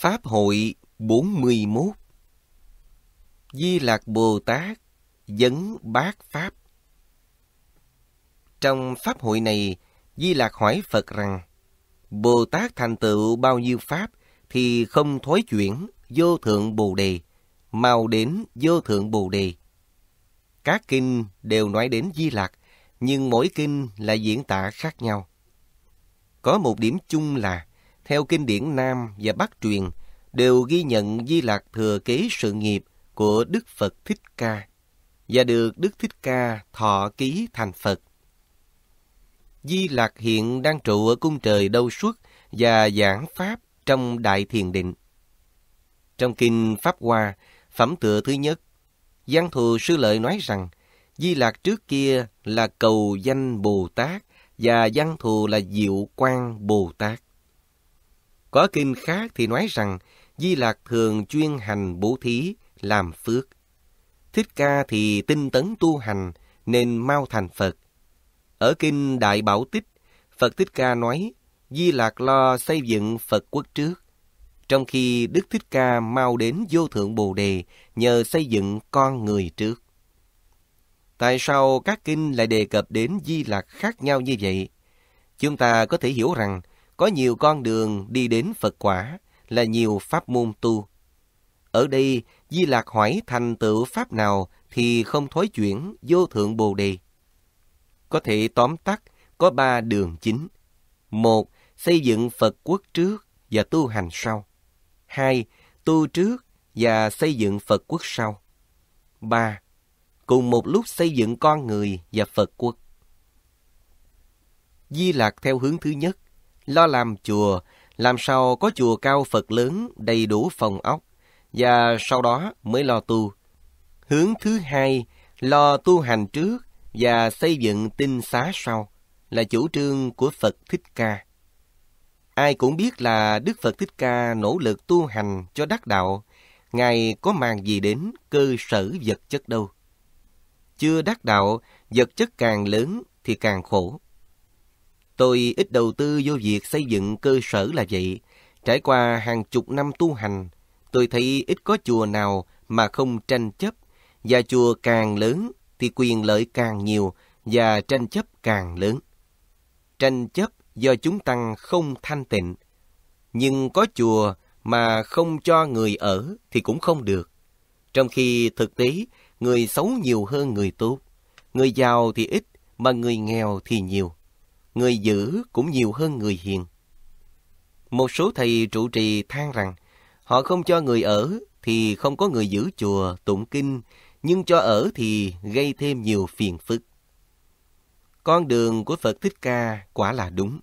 Pháp hội 41 Di Lạc Bồ Tát dẫn Bát Pháp Trong Pháp hội này, Di Lạc hỏi Phật rằng Bồ Tát thành tựu bao nhiêu Pháp thì không thối chuyển vô thượng Bồ Đề, mau đến vô thượng Bồ Đề. Các kinh đều nói đến Di Lạc, nhưng mỗi kinh là diễn tả khác nhau. Có một điểm chung là theo kinh điển Nam và Bắc truyền, đều ghi nhận Di Lạc thừa kế sự nghiệp của Đức Phật Thích Ca và được Đức Thích Ca thọ ký thành Phật. Di Lạc hiện đang trụ ở cung trời Đâu Suất và giảng Pháp trong Đại Thiền Định. Trong Kinh Pháp Hoa, phẩm tựa thứ nhất, Giang Thù Sư Lợi nói rằng Di Lạc trước kia là cầu danh Bồ Tát và Giang Thù là Diệu Quang Bồ Tát. Có kinh khác thì nói rằng Di Lạc thường chuyên hành bố thí, làm phước. Thích ca thì tinh tấn tu hành nên mau thành Phật. Ở kinh Đại Bảo Tích, Phật Thích Ca nói Di Lạc lo xây dựng Phật quốc trước. Trong khi Đức Thích Ca mau đến vô thượng Bồ Đề nhờ xây dựng con người trước. Tại sao các kinh lại đề cập đến Di Lạc khác nhau như vậy? Chúng ta có thể hiểu rằng có nhiều con đường đi đến Phật quả là nhiều pháp môn tu. Ở đây, Di Lạc hỏi thành tựu pháp nào thì không thối chuyển vô thượng Bồ Đề. Có thể tóm tắt có ba đường chính. Một, xây dựng Phật quốc trước và tu hành sau. Hai, tu trước và xây dựng Phật quốc sau. Ba, cùng một lúc xây dựng con người và Phật quốc. Di Lạc theo hướng thứ nhất, lo làm chùa, làm sao có chùa cao Phật lớn đầy đủ phòng ốc, và sau đó mới lo tu. Hướng thứ hai, lo tu hành trước và xây dựng tinh xá sau, là chủ trương của Phật Thích Ca. Ai cũng biết là Đức Phật Thích Ca nỗ lực tu hành cho đắc đạo, Ngài có màng gì đến cơ sở vật chất đâu. Chưa đắc đạo, vật chất càng lớn thì càng khổ. Tôi ít đầu tư vô việc xây dựng cơ sở là vậy. Trải qua hàng chục năm tu hành, tôi thấy ít có chùa nào mà không tranh chấp. Và chùa càng lớn thì quyền lợi càng nhiều và tranh chấp càng lớn. Tranh chấp do chúng tăng không thanh tịnh. Nhưng có chùa mà không cho người ở thì cũng không được. Trong khi thực tế, người xấu nhiều hơn người tốt. Người giàu thì ít, mà người nghèo thì nhiều người giữ cũng nhiều hơn người hiền. Một số thầy trụ trì than rằng, họ không cho người ở thì không có người giữ chùa, tụng kinh, nhưng cho ở thì gây thêm nhiều phiền phức. Con đường của Phật Thích Ca quả là đúng.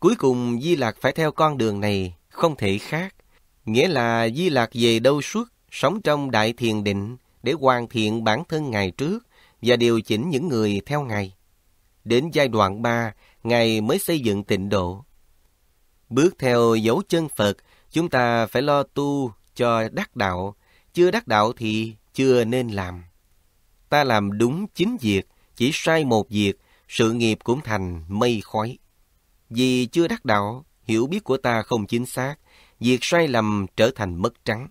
Cuối cùng Di Lạc phải theo con đường này, không thể khác. Nghĩa là Di Lạc về đâu suốt, sống trong đại thiền định để hoàn thiện bản thân ngày trước và điều chỉnh những người theo ngày. Đến giai đoạn 3, Ngài mới xây dựng tịnh độ. Bước theo dấu chân Phật, chúng ta phải lo tu cho đắc đạo. Chưa đắc đạo thì chưa nên làm. Ta làm đúng chính việc, chỉ sai một việc, sự nghiệp cũng thành mây khói. Vì chưa đắc đạo, hiểu biết của ta không chính xác, việc sai lầm trở thành mất trắng.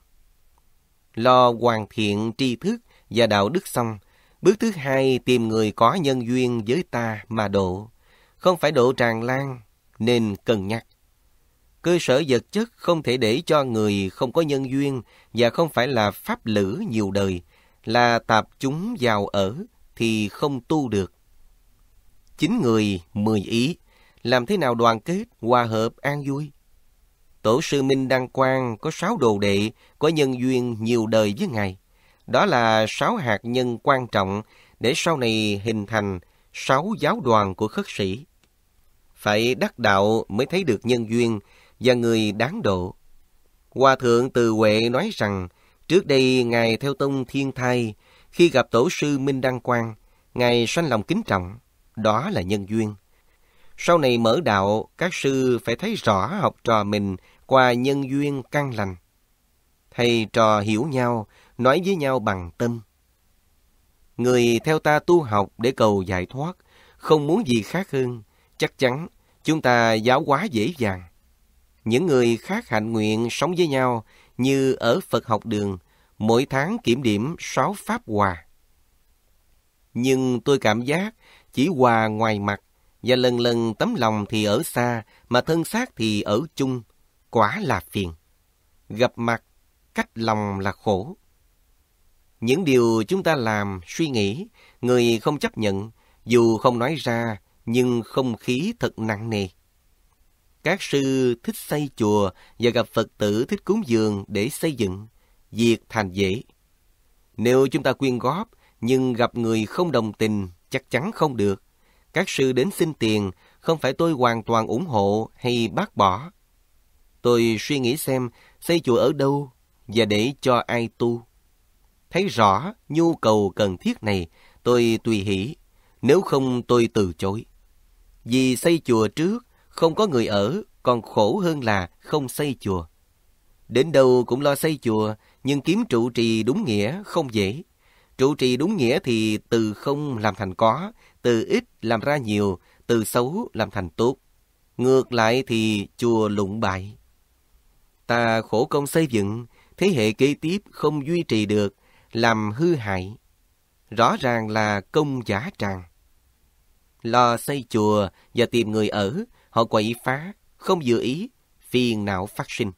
Lo hoàn thiện tri thức và đạo đức xong, Bước thứ hai tìm người có nhân duyên với ta mà độ, không phải độ tràn lan, nên cân nhắc. Cơ sở vật chất không thể để cho người không có nhân duyên và không phải là pháp lữ nhiều đời, là tạp chúng giàu ở thì không tu được. Chính người, mười ý, làm thế nào đoàn kết, hòa hợp, an vui? Tổ sư Minh Đăng Quang có sáu đồ đệ, có nhân duyên nhiều đời với Ngài. Đó là sáu hạt nhân quan trọng để sau này hình thành sáu giáo đoàn của khất sĩ. Phải đắc đạo mới thấy được nhân duyên và người đáng độ. Hòa thượng Từ Huệ nói rằng, trước đây Ngài theo tông thiên thai, khi gặp tổ sư Minh Đăng Quang, Ngài sanh lòng kính trọng, đó là nhân duyên. Sau này mở đạo, các sư phải thấy rõ học trò mình qua nhân duyên căn lành. Thầy trò hiểu nhau, nói với nhau bằng tâm. Người theo ta tu học để cầu giải thoát, không muốn gì khác hơn, chắc chắn chúng ta giáo hóa dễ dàng. Những người khác hạnh nguyện sống với nhau như ở Phật học đường, mỗi tháng kiểm điểm sáu pháp hòa. Nhưng tôi cảm giác chỉ hòa ngoài mặt, và lần lần tấm lòng thì ở xa, mà thân xác thì ở chung, quả là phiền. Gặp mặt, cách lòng là khổ. Những điều chúng ta làm, suy nghĩ, người không chấp nhận, dù không nói ra, nhưng không khí thật nặng nề. Các sư thích xây chùa và gặp Phật tử thích cúng dường để xây dựng, việc thành dễ. Nếu chúng ta quyên góp, nhưng gặp người không đồng tình, chắc chắn không được. Các sư đến xin tiền, không phải tôi hoàn toàn ủng hộ hay bác bỏ. Tôi suy nghĩ xem xây chùa ở đâu và để cho ai tu. Thấy rõ nhu cầu cần thiết này, tôi tùy hỷ, nếu không tôi từ chối. Vì xây chùa trước, không có người ở, còn khổ hơn là không xây chùa. Đến đâu cũng lo xây chùa, nhưng kiếm trụ trì đúng nghĩa không dễ. Trụ trì đúng nghĩa thì từ không làm thành có, từ ít làm ra nhiều, từ xấu làm thành tốt. Ngược lại thì chùa lụng bại. Ta khổ công xây dựng, thế hệ kế tiếp không duy trì được làm hư hại, rõ ràng là công giả tràng. Lo xây chùa và tìm người ở, họ quậy phá, không dự ý, phiền não phát sinh.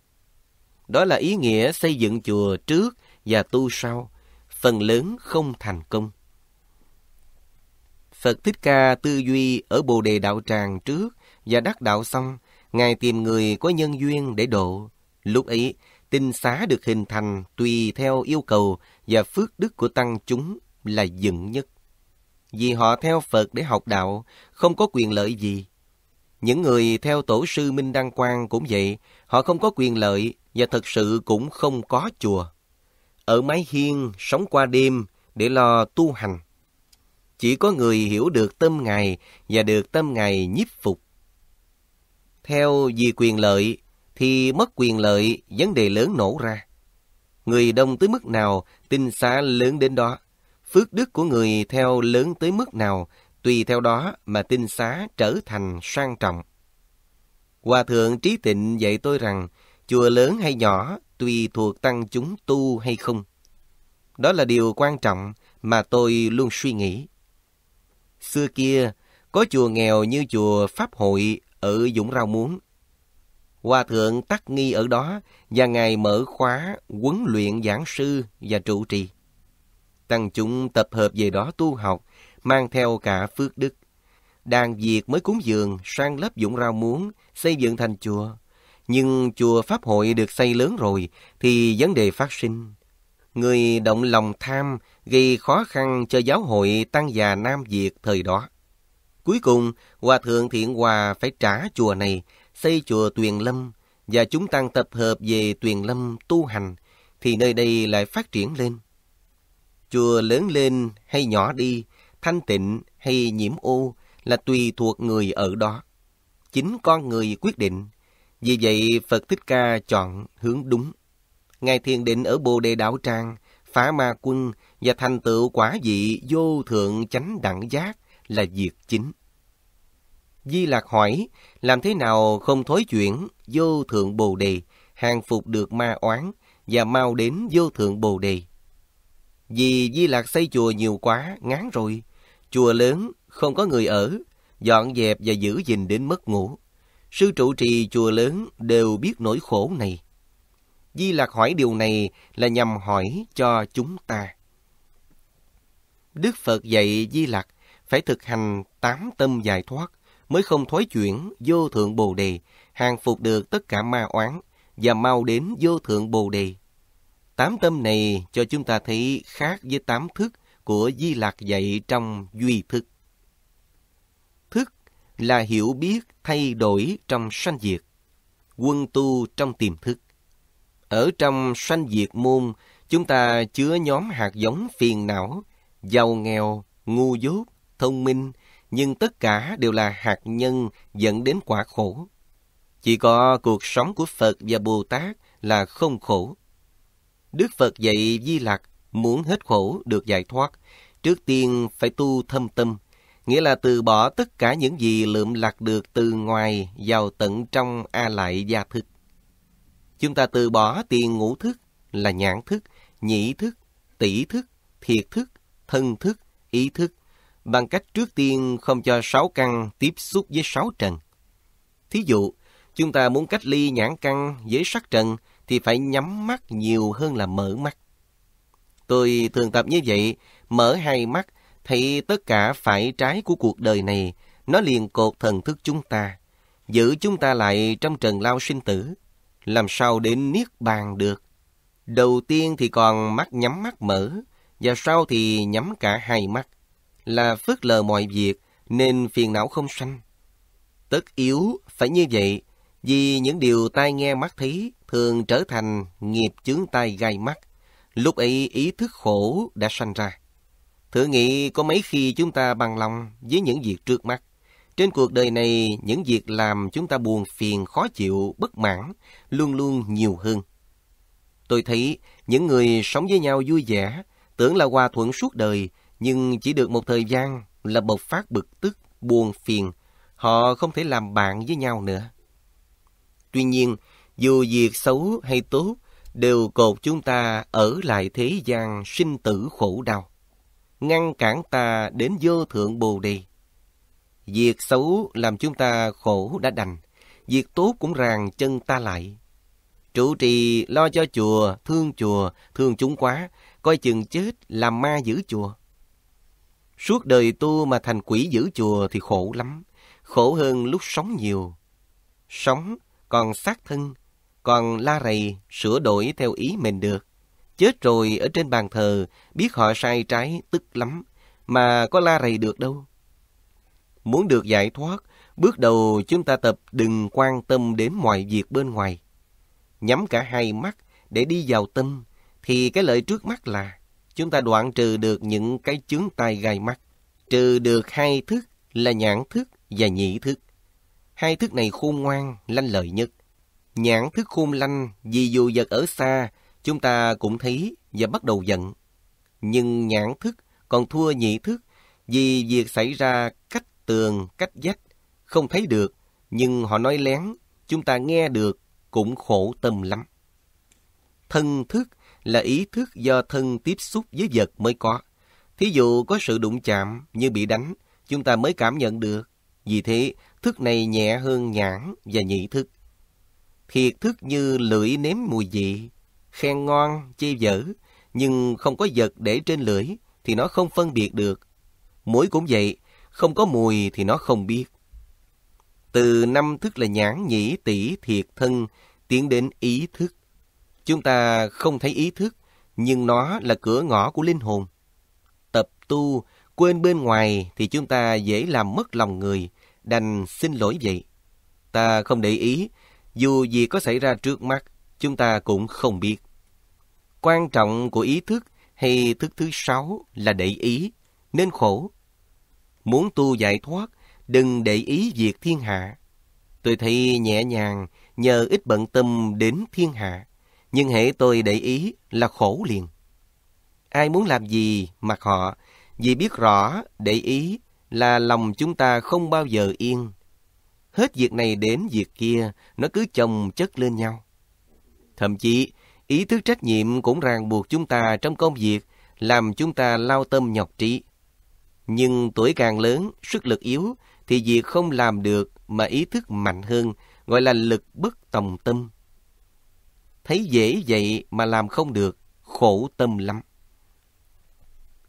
Đó là ý nghĩa xây dựng chùa trước và tu sau, phần lớn không thành công. Phật Thích Ca tư duy ở Bồ Đề Đạo Tràng trước và đắc đạo xong, Ngài tìm người có nhân duyên để độ. Lúc ấy, tinh xá được hình thành tùy theo yêu cầu và phước đức của tăng chúng là dựng nhất. Vì họ theo Phật để học đạo, không có quyền lợi gì. Những người theo tổ sư Minh Đăng Quang cũng vậy, họ không có quyền lợi và thật sự cũng không có chùa. Ở mái hiên, sống qua đêm để lo tu hành. Chỉ có người hiểu được tâm Ngài và được tâm Ngài nhiếp phục. Theo vì quyền lợi thì mất quyền lợi vấn đề lớn nổ ra. Người đông tới mức nào, tinh xá lớn đến đó. Phước đức của người theo lớn tới mức nào, tùy theo đó mà tinh xá trở thành sang trọng. Hòa thượng Trí Tịnh dạy tôi rằng, chùa lớn hay nhỏ tùy thuộc tăng chúng tu hay không. Đó là điều quan trọng mà tôi luôn suy nghĩ. Xưa kia, có chùa nghèo như chùa Pháp Hội ở Dũng Rau Muống, Hòa thượng tắc nghi ở đó và Ngài mở khóa huấn luyện giảng sư và trụ trì. Tăng chúng tập hợp về đó tu học, mang theo cả phước đức. Đàn Việt mới cúng dường sang lớp dụng rau muống, xây dựng thành chùa. Nhưng chùa Pháp hội được xây lớn rồi thì vấn đề phát sinh. Người động lòng tham gây khó khăn cho giáo hội tăng già Nam Việt thời đó. Cuối cùng, Hòa Thượng Thiện Hòa phải trả chùa này xây chùa Tuyền Lâm và chúng tăng tập hợp về Tuyền Lâm tu hành, thì nơi đây lại phát triển lên. Chùa lớn lên hay nhỏ đi, thanh tịnh hay nhiễm ô là tùy thuộc người ở đó. Chính con người quyết định. Vì vậy Phật Thích Ca chọn hướng đúng. Ngài thiền định ở Bồ Đề Đạo Trang, phá ma quân và thành tựu quả vị vô thượng chánh đẳng giác là việc chính. Di Lạc hỏi, làm thế nào không thối chuyển, vô thượng bồ đề, hàng phục được ma oán, và mau đến vô thượng bồ đề. Vì Di Lạc xây chùa nhiều quá, ngán rồi. Chùa lớn, không có người ở, dọn dẹp và giữ gìn đến mất ngủ. Sư trụ trì chùa lớn đều biết nỗi khổ này. Di Lạc hỏi điều này là nhằm hỏi cho chúng ta. Đức Phật dạy Di Lạc phải thực hành tám tâm giải thoát, mới không thối chuyển vô thượng bồ đề, hàng phục được tất cả ma oán và mau đến vô thượng bồ đề. Tám tâm này cho chúng ta thấy khác với tám thức của Di Lạc dạy trong duy thức. Thức là hiểu biết thay đổi trong sanh diệt, quân tu trong tiềm thức. Ở trong sanh diệt môn, chúng ta chứa nhóm hạt giống phiền não, giàu nghèo, ngu dốt, thông minh, nhưng tất cả đều là hạt nhân dẫn đến quả khổ. Chỉ có cuộc sống của Phật và Bồ Tát là không khổ. Đức Phật dạy Di Lặc muốn hết khổ được giải thoát, trước tiên phải tu thâm tâm, nghĩa là từ bỏ tất cả những gì lượm lạc được từ ngoài vào tận trong A Lại Gia Thức. Chúng ta từ bỏ tiền ngũ thức là nhãn thức, nhĩ thức, tỷ thức, thiệt thức, thân thức, ý thức bằng cách trước tiên không cho sáu căn tiếp xúc với sáu trần. Thí dụ, chúng ta muốn cách ly nhãn căn với sắc trần thì phải nhắm mắt nhiều hơn là mở mắt. Tôi thường tập như vậy, mở hai mắt, thì tất cả phải trái của cuộc đời này, nó liền cột thần thức chúng ta, giữ chúng ta lại trong trần lao sinh tử. Làm sao đến niết bàn được? Đầu tiên thì còn mắt nhắm mắt mở, và sau thì nhắm cả hai mắt là phớt lờ mọi việc nên phiền não không sanh. Tất yếu phải như vậy vì những điều tai nghe mắt thấy thường trở thành nghiệp chướng tai gai mắt. Lúc ấy ý thức khổ đã sanh ra. Thử nghĩ có mấy khi chúng ta bằng lòng với những việc trước mắt. Trên cuộc đời này, những việc làm chúng ta buồn phiền, khó chịu, bất mãn luôn luôn nhiều hơn. Tôi thấy những người sống với nhau vui vẻ, tưởng là hòa thuận suốt đời, nhưng chỉ được một thời gian là bộc phát bực tức, buồn phiền. Họ không thể làm bạn với nhau nữa. Tuy nhiên, dù việc xấu hay tốt, đều cột chúng ta ở lại thế gian sinh tử khổ đau, ngăn cản ta đến vô thượng bồ đề. Việc xấu làm chúng ta khổ đã đành, việc tốt cũng ràng chân ta lại. Trụ trì lo cho chùa, thương chùa, thương chúng quá, coi chừng chết làm ma giữ chùa. Suốt đời tu mà thành quỷ giữ chùa thì khổ lắm, khổ hơn lúc sống nhiều. Sống còn xác thân, còn la rầy sửa đổi theo ý mình được. Chết rồi ở trên bàn thờ, biết họ sai trái tức lắm, mà có la rầy được đâu. Muốn được giải thoát, bước đầu chúng ta tập đừng quan tâm đến mọi việc bên ngoài. Nhắm cả hai mắt để đi vào tâm, thì cái lợi trước mắt là chúng ta đoạn trừ được những cái chướng tai gai mắt, trừ được hai thức là nhãn thức và nhị thức. Hai thức này khôn ngoan, lanh lợi nhất. Nhãn thức khôn lanh vì dù vật ở xa, chúng ta cũng thấy và bắt đầu giận. Nhưng nhãn thức còn thua nhị thức vì việc xảy ra cách tường, cách dách, không thấy được, nhưng họ nói lén, chúng ta nghe được cũng khổ tâm lắm. Thân thức là ý thức do thân tiếp xúc với vật mới có. Thí dụ có sự đụng chạm như bị đánh, chúng ta mới cảm nhận được. Vì thế, thức này nhẹ hơn nhãn và nhị thức. Thiệt thức như lưỡi nếm mùi vị, khen ngon, chê dở, nhưng không có vật để trên lưỡi thì nó không phân biệt được. Mũi cũng vậy, không có mùi thì nó không biết. Từ năm thức là nhãn, nhĩ, tỷ, thiệt, thân, tiến đến ý thức. Chúng ta không thấy ý thức, nhưng nó là cửa ngõ của linh hồn. Tập tu, quên bên ngoài thì chúng ta dễ làm mất lòng người, đành xin lỗi vậy. Ta không để ý, dù gì có xảy ra trước mắt, chúng ta cũng không biết. Quan trọng của ý thức hay thức thứ sáu là để ý, nên khổ. Muốn tu giải thoát, đừng để ý việc thiên hạ. Tôi thấy nhẹ nhàng nhờ ít bận tâm đến thiên hạ nhưng hễ tôi để ý là khổ liền. Ai muốn làm gì mặc họ, vì biết rõ, để ý là lòng chúng ta không bao giờ yên. Hết việc này đến việc kia, nó cứ chồng chất lên nhau. Thậm chí, ý thức trách nhiệm cũng ràng buộc chúng ta trong công việc, làm chúng ta lao tâm nhọc trí. Nhưng tuổi càng lớn, sức lực yếu, thì việc không làm được mà ý thức mạnh hơn, gọi là lực bất tòng tâm thấy dễ vậy mà làm không được, khổ tâm lắm.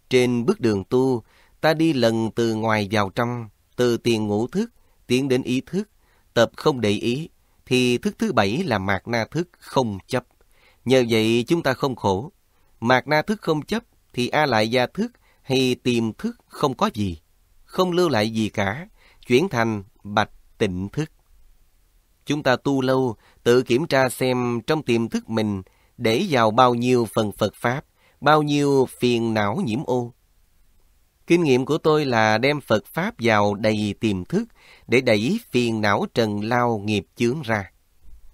Trên bước đường tu, ta đi lần từ ngoài vào trong, từ tiền ngũ thức, tiến đến ý thức, tập không để ý, thì thức thứ bảy là mạt na thức không chấp. Nhờ vậy chúng ta không khổ. Mạt na thức không chấp thì a lại gia thức hay tìm thức không có gì, không lưu lại gì cả, chuyển thành bạch tịnh thức chúng ta tu lâu, tự kiểm tra xem trong tiềm thức mình để vào bao nhiêu phần Phật Pháp, bao nhiêu phiền não nhiễm ô. Kinh nghiệm của tôi là đem Phật Pháp vào đầy tiềm thức để đẩy phiền não trần lao nghiệp chướng ra.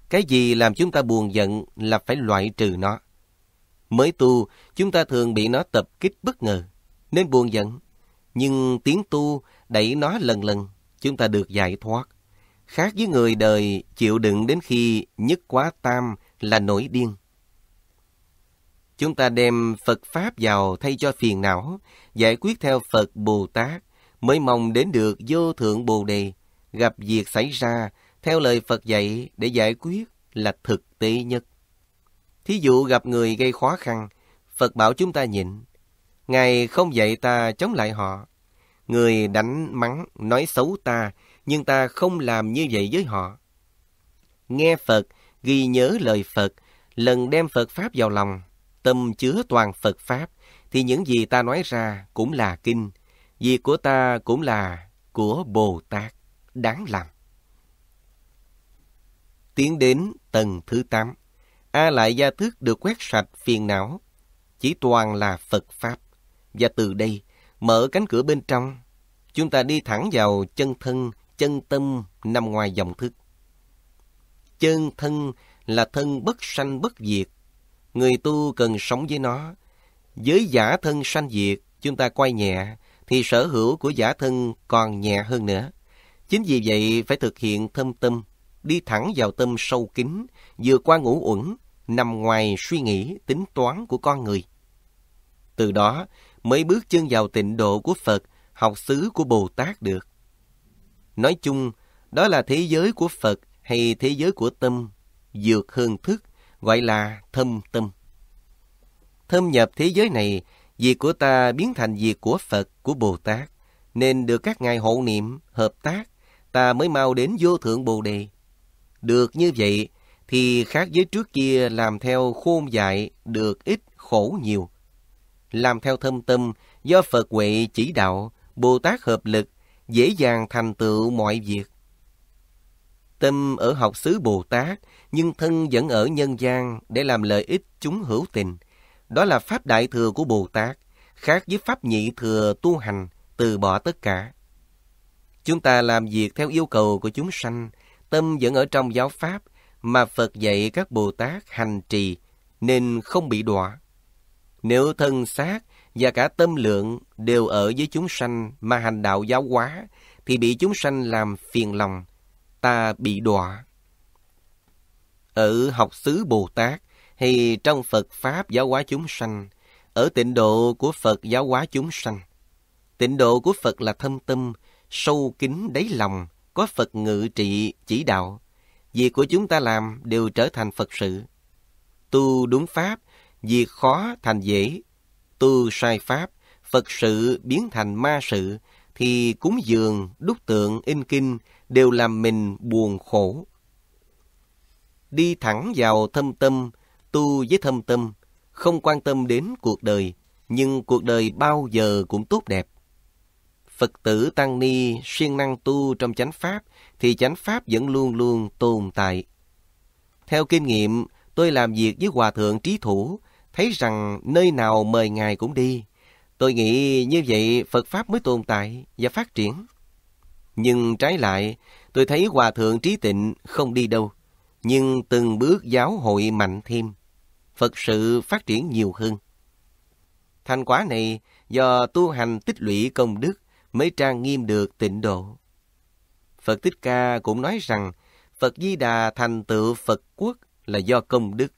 Cái gì làm chúng ta buồn giận là phải loại trừ nó. Mới tu, chúng ta thường bị nó tập kích bất ngờ, nên buồn giận. Nhưng tiếng tu đẩy nó lần lần, chúng ta được giải thoát khác với người đời chịu đựng đến khi nhất quá tam là nổi điên. Chúng ta đem Phật Pháp vào thay cho phiền não, giải quyết theo Phật Bồ Tát, mới mong đến được vô thượng Bồ Đề, gặp việc xảy ra theo lời Phật dạy để giải quyết là thực tế nhất. Thí dụ gặp người gây khó khăn, Phật bảo chúng ta nhịn. Ngài không dạy ta chống lại họ. Người đánh mắng, nói xấu ta, nhưng ta không làm như vậy với họ. Nghe Phật, ghi nhớ lời Phật, lần đem Phật Pháp vào lòng, tâm chứa toàn Phật Pháp, thì những gì ta nói ra cũng là kinh, việc của ta cũng là của Bồ Tát, đáng làm. Tiến đến tầng thứ 8, A Lại Gia Thức được quét sạch phiền não, chỉ toàn là Phật Pháp. Và từ đây, mở cánh cửa bên trong, chúng ta đi thẳng vào chân thân chân tâm nằm ngoài dòng thức. Chân thân là thân bất sanh bất diệt. Người tu cần sống với nó. Với giả thân sanh diệt, chúng ta quay nhẹ, thì sở hữu của giả thân còn nhẹ hơn nữa. Chính vì vậy phải thực hiện thâm tâm, đi thẳng vào tâm sâu kín, vừa qua ngũ uẩn, nằm ngoài suy nghĩ, tính toán của con người. Từ đó mới bước chân vào tịnh độ của Phật, học xứ của Bồ Tát được. Nói chung, đó là thế giới của Phật hay thế giới của tâm, dược hơn thức, gọi là thâm tâm. Thâm nhập thế giới này, việc của ta biến thành việc của Phật, của Bồ Tát, nên được các ngài hộ niệm, hợp tác, ta mới mau đến vô thượng Bồ Đề. Được như vậy, thì khác với trước kia làm theo khôn dạy được ít, khổ nhiều. Làm theo thâm tâm, do Phật huệ chỉ đạo, Bồ Tát hợp lực, dễ dàng thành tựu mọi việc. Tâm ở học xứ Bồ Tát, nhưng thân vẫn ở nhân gian để làm lợi ích chúng hữu tình. Đó là pháp đại thừa của Bồ Tát, khác với pháp nhị thừa tu hành, từ bỏ tất cả. Chúng ta làm việc theo yêu cầu của chúng sanh, tâm vẫn ở trong giáo pháp mà Phật dạy các Bồ Tát hành trì, nên không bị đọa. Nếu thân xác và cả tâm lượng đều ở với chúng sanh mà hành đạo giáo hóa thì bị chúng sanh làm phiền lòng, ta bị đọa. Ở học xứ Bồ Tát hay trong Phật Pháp giáo hóa chúng sanh, ở tịnh độ của Phật giáo hóa chúng sanh. Tịnh độ của Phật là thâm tâm, sâu kín đáy lòng, có Phật ngự trị, chỉ đạo. Việc của chúng ta làm đều trở thành Phật sự. Tu đúng Pháp, việc khó thành dễ, tu sai pháp, Phật sự biến thành ma sự, thì cúng dường, đúc tượng, in kinh đều làm mình buồn khổ. Đi thẳng vào thâm tâm, tu với thâm tâm, không quan tâm đến cuộc đời, nhưng cuộc đời bao giờ cũng tốt đẹp. Phật tử Tăng Ni siêng năng tu trong chánh Pháp, thì chánh Pháp vẫn luôn luôn tồn tại. Theo kinh nghiệm, tôi làm việc với Hòa Thượng Trí Thủ, thấy rằng nơi nào mời Ngài cũng đi. Tôi nghĩ như vậy Phật Pháp mới tồn tại và phát triển. Nhưng trái lại, tôi thấy Hòa Thượng Trí Tịnh không đi đâu, nhưng từng bước giáo hội mạnh thêm. Phật sự phát triển nhiều hơn. Thành quả này do tu hành tích lũy công đức mới trang nghiêm được tịnh độ. Phật Thích Ca cũng nói rằng Phật Di Đà thành tựu Phật quốc là do công đức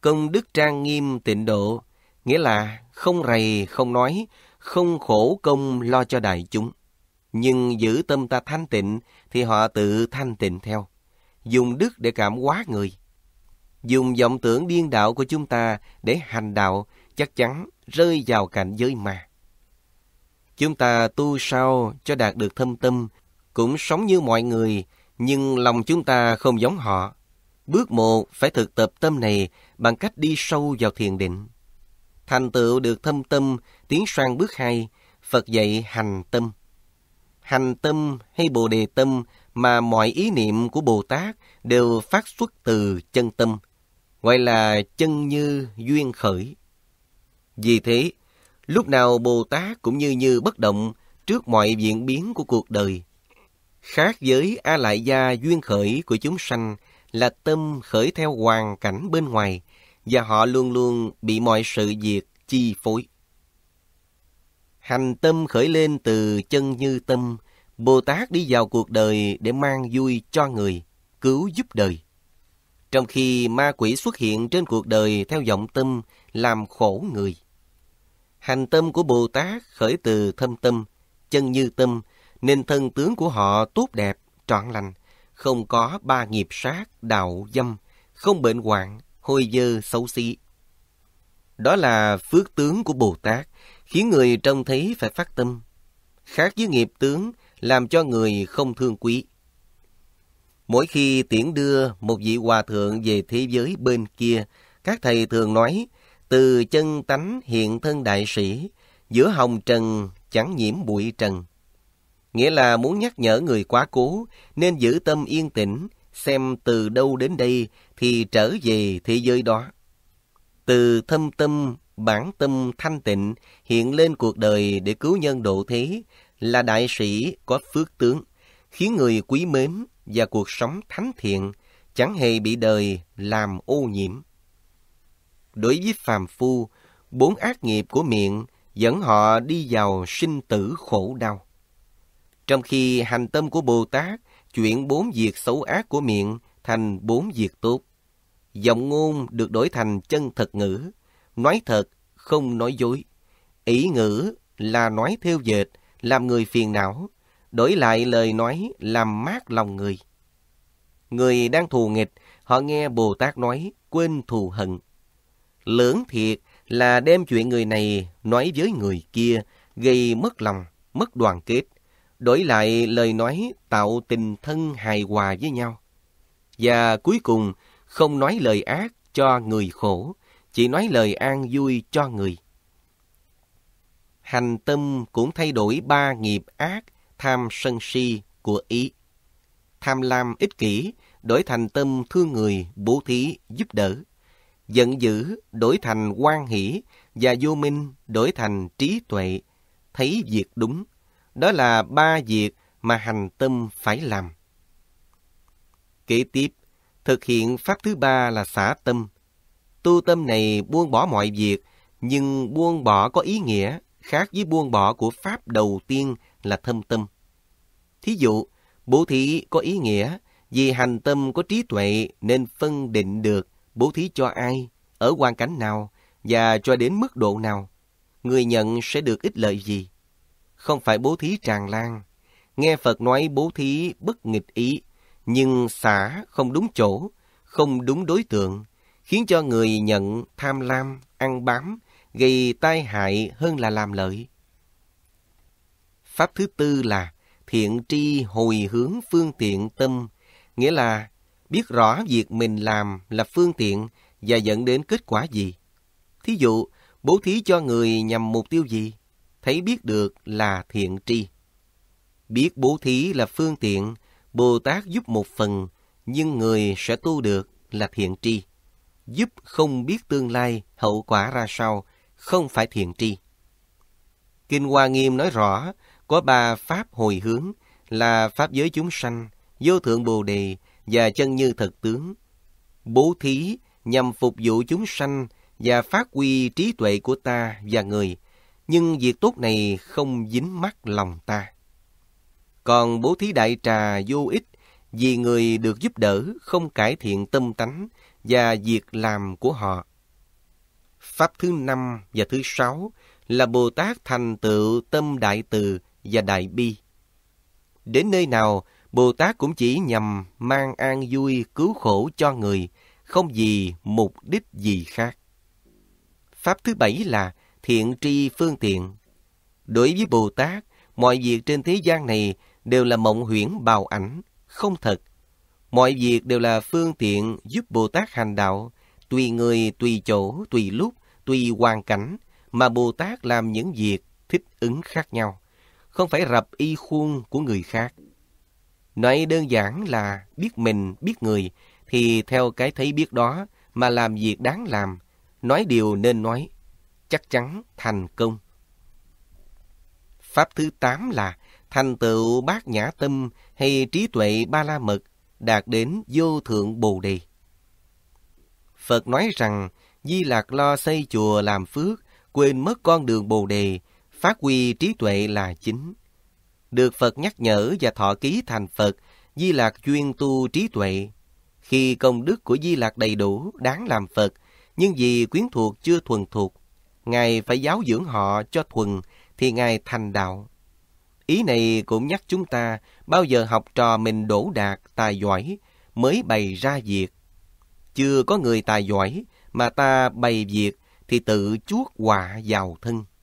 công đức trang nghiêm tịnh độ, nghĩa là không rầy, không nói, không khổ công lo cho đại chúng. Nhưng giữ tâm ta thanh tịnh thì họ tự thanh tịnh theo. Dùng đức để cảm hóa người. Dùng vọng tưởng điên đạo của chúng ta để hành đạo chắc chắn rơi vào cảnh giới mà Chúng ta tu sao cho đạt được thâm tâm, cũng sống như mọi người, nhưng lòng chúng ta không giống họ. Bước một phải thực tập tâm này bằng cách đi sâu vào thiền định. Thành tựu được thâm tâm, tiến sang bước hai, Phật dạy hành tâm. Hành tâm hay Bồ Đề tâm mà mọi ý niệm của Bồ Tát đều phát xuất từ chân tâm, gọi là chân như duyên khởi. Vì thế, lúc nào Bồ Tát cũng như như bất động trước mọi diễn biến của cuộc đời. Khác với A Lại Gia duyên khởi của chúng sanh là tâm khởi theo hoàn cảnh bên ngoài và họ luôn luôn bị mọi sự việc chi phối. Hành tâm khởi lên từ chân như tâm, Bồ Tát đi vào cuộc đời để mang vui cho người, cứu giúp đời. Trong khi ma quỷ xuất hiện trên cuộc đời theo vọng tâm, làm khổ người. Hành tâm của Bồ Tát khởi từ thâm tâm, chân như tâm, nên thân tướng của họ tốt đẹp, trọn lành, không có ba nghiệp sát, đạo, dâm, không bệnh hoạn, hôi dơ, xấu xí. Đó là phước tướng của Bồ Tát, khiến người trông thấy phải phát tâm. Khác với nghiệp tướng, làm cho người không thương quý. Mỗi khi tiễn đưa một vị hòa thượng về thế giới bên kia, các thầy thường nói, từ chân tánh hiện thân đại sĩ, giữa hồng trần chẳng nhiễm bụi trần nghĩa là muốn nhắc nhở người quá cố nên giữ tâm yên tĩnh, xem từ đâu đến đây thì trở về thế giới đó. Từ thâm tâm, bản tâm thanh tịnh hiện lên cuộc đời để cứu nhân độ thế là đại sĩ có phước tướng, khiến người quý mến và cuộc sống thánh thiện chẳng hề bị đời làm ô nhiễm. Đối với phàm phu, bốn ác nghiệp của miệng dẫn họ đi vào sinh tử khổ đau. Trong khi hành tâm của Bồ Tát chuyển bốn việc xấu ác của miệng thành bốn việc tốt. Giọng ngôn được đổi thành chân thật ngữ, nói thật, không nói dối. Ý ngữ là nói theo dệt, làm người phiền não, đổi lại lời nói làm mát lòng người. Người đang thù nghịch, họ nghe Bồ Tát nói, quên thù hận. Lưỡng thiệt là đem chuyện người này nói với người kia, gây mất lòng, mất đoàn kết, đổi lại lời nói tạo tình thân hài hòa với nhau. Và cuối cùng, không nói lời ác cho người khổ, chỉ nói lời an vui cho người. Hành tâm cũng thay đổi ba nghiệp ác, tham sân si của ý. Tham lam ích kỷ, đổi thành tâm thương người, bố thí, giúp đỡ. Giận dữ, đổi thành quan hỷ, và vô minh, đổi thành trí tuệ, thấy việc đúng, đó là ba việc mà hành tâm phải làm. Kế tiếp, thực hiện pháp thứ ba là xả tâm. Tu tâm này buông bỏ mọi việc, nhưng buông bỏ có ý nghĩa khác với buông bỏ của pháp đầu tiên là thâm tâm. Thí dụ, bố thí có ý nghĩa vì hành tâm có trí tuệ nên phân định được bố thí cho ai, ở hoàn cảnh nào và cho đến mức độ nào. Người nhận sẽ được ích lợi gì không phải bố thí tràn lan. Nghe Phật nói bố thí bất nghịch ý, nhưng xả không đúng chỗ, không đúng đối tượng, khiến cho người nhận tham lam, ăn bám, gây tai hại hơn là làm lợi. Pháp thứ tư là thiện tri hồi hướng phương tiện tâm, nghĩa là biết rõ việc mình làm là phương tiện và dẫn đến kết quả gì. Thí dụ, bố thí cho người nhằm mục tiêu gì? thấy biết được là thiện tri. Biết bố thí là phương tiện, Bồ Tát giúp một phần, nhưng người sẽ tu được là thiện tri. Giúp không biết tương lai, hậu quả ra sao, không phải thiện tri. Kinh Hoa Nghiêm nói rõ, có ba pháp hồi hướng là pháp giới chúng sanh, vô thượng bồ đề và chân như thật tướng. Bố thí nhằm phục vụ chúng sanh và phát huy trí tuệ của ta và người – nhưng việc tốt này không dính mắt lòng ta. Còn bố thí đại trà vô ích vì người được giúp đỡ không cải thiện tâm tánh và việc làm của họ. Pháp thứ năm và thứ sáu là Bồ Tát thành tựu tâm đại từ và đại bi. Đến nơi nào, Bồ Tát cũng chỉ nhằm mang an vui cứu khổ cho người, không vì mục đích gì khác. Pháp thứ bảy là thiện tri phương tiện. Đối với Bồ Tát, mọi việc trên thế gian này đều là mộng huyễn bào ảnh, không thật. Mọi việc đều là phương tiện giúp Bồ Tát hành đạo, tùy người, tùy chỗ, tùy lúc, tùy hoàn cảnh mà Bồ Tát làm những việc thích ứng khác nhau, không phải rập y khuôn của người khác. Nói đơn giản là biết mình, biết người, thì theo cái thấy biết đó mà làm việc đáng làm, nói điều nên nói, chắc chắn thành công. Pháp thứ 8 là thành tựu bát nhã tâm hay trí tuệ ba la mật đạt đến vô thượng bồ đề. Phật nói rằng Di Lạc lo xây chùa làm phước, quên mất con đường bồ đề, phát huy trí tuệ là chính. Được Phật nhắc nhở và thọ ký thành Phật, Di Lạc chuyên tu trí tuệ. Khi công đức của Di Lạc đầy đủ, đáng làm Phật, nhưng vì quyến thuộc chưa thuần thuộc, Ngài phải giáo dưỡng họ cho thuần thì Ngài thành đạo. Ý này cũng nhắc chúng ta bao giờ học trò mình đổ đạt, tài giỏi mới bày ra việc. Chưa có người tài giỏi mà ta bày việc thì tự chuốc họa vào thân.